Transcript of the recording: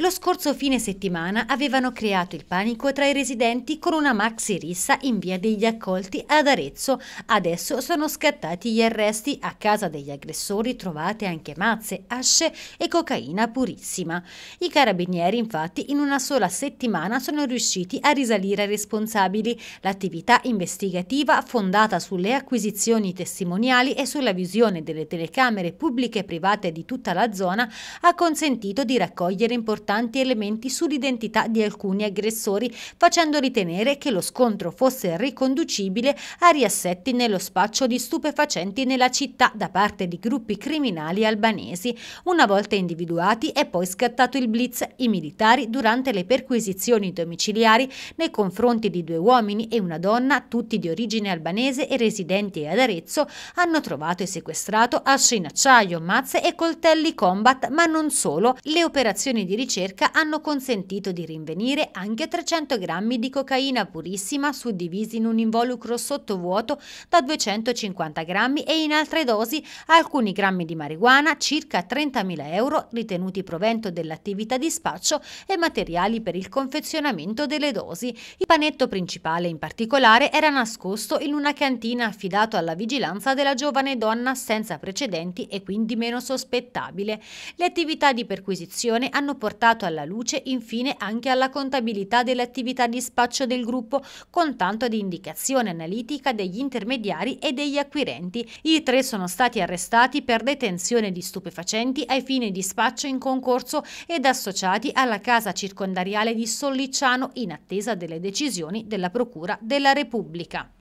Lo scorso fine settimana avevano creato il panico tra i residenti con una maxi rissa in via degli accolti ad Arezzo. Adesso sono scattati gli arresti a casa degli aggressori trovate anche mazze, asce e cocaina purissima. I carabinieri infatti in una sola settimana sono riusciti a risalire ai responsabili. L'attività investigativa fondata sulle acquisizioni testimoniali e sulla visione delle telecamere pubbliche e private di tutta la zona ha consentito di raccogliere importanti importanti elementi sull'identità di alcuni aggressori, facendo ritenere che lo scontro fosse riconducibile a riassetti nello spaccio di stupefacenti nella città da parte di gruppi criminali albanesi. Una volta individuati è poi scattato il blitz. I militari, durante le perquisizioni domiciliari nei confronti di due uomini e una donna, tutti di origine albanese e residenti ad Arezzo, hanno trovato e sequestrato asce in acciaio, mazze e coltelli combat, ma non solo. Le operazioni di ricerca ricerca hanno consentito di rinvenire anche 300 grammi di cocaina purissima suddivisi in un involucro sottovuoto da 250 grammi e in altre dosi alcuni grammi di marijuana, circa 30.000 euro ritenuti provento dell'attività di spaccio e materiali per il confezionamento delle dosi. Il panetto principale in particolare era nascosto in una cantina affidato alla vigilanza della giovane donna senza precedenti e quindi meno sospettabile. Le attività di perquisizione hanno portato portato alla luce infine anche alla contabilità delle attività di spaccio del gruppo, con tanto di indicazione analitica degli intermediari e degli acquirenti. I tre sono stati arrestati per detenzione di stupefacenti ai fini di spaccio in concorso ed associati alla casa circondariale di Sollicciano in attesa delle decisioni della Procura della Repubblica.